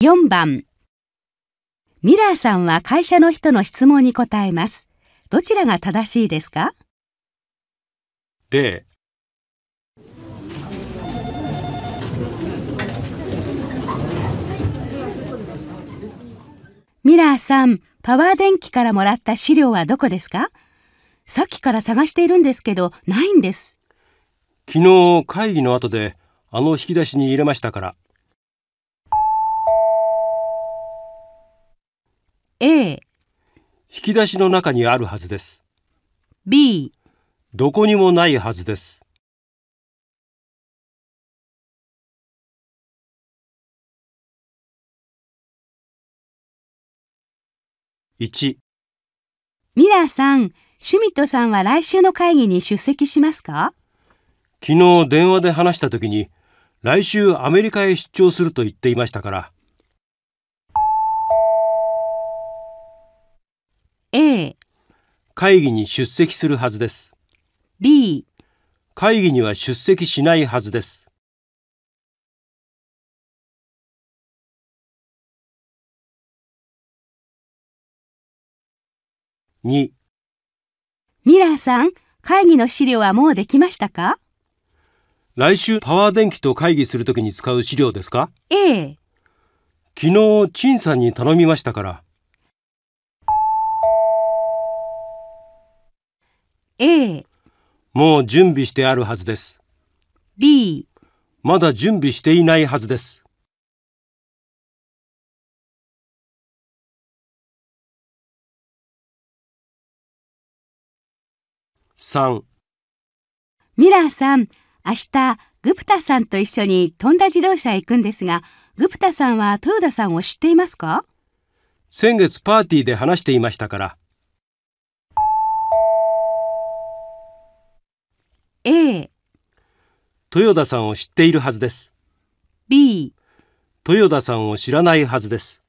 4番ミラーさんは会社の人の質問に答えます。どちらが正しいですか例ミラーさん、パワー電気からもらった資料はどこですかさっきから探しているんですけど、ないんです。昨日会議の後であの引き出しに入れましたから。A 引き出しの中にあるはずです B どこにもないはずです1ミラーさん、シュミットさんは来週の会議に出席しますか昨日電話で話した時に来週アメリカへ出張すると言っていましたから会議に出席するはずです。B 会議には出席しないはずです。2ミラーさん、会議の資料はもうできましたか来週パワー電気と会議するときに使う資料ですか ?A 昨日、陳さんに頼みましたから。A もう準備してあるはずです B まだ準備していないはずです三。ミラーさん明日グプタさんと一緒に飛んだ自動車へ行くんですがグプタさんは豊田さんを知っていますか先月パーティーで話していましたから A 豊田さんを知っているはずです B 豊田さんを知らないはずです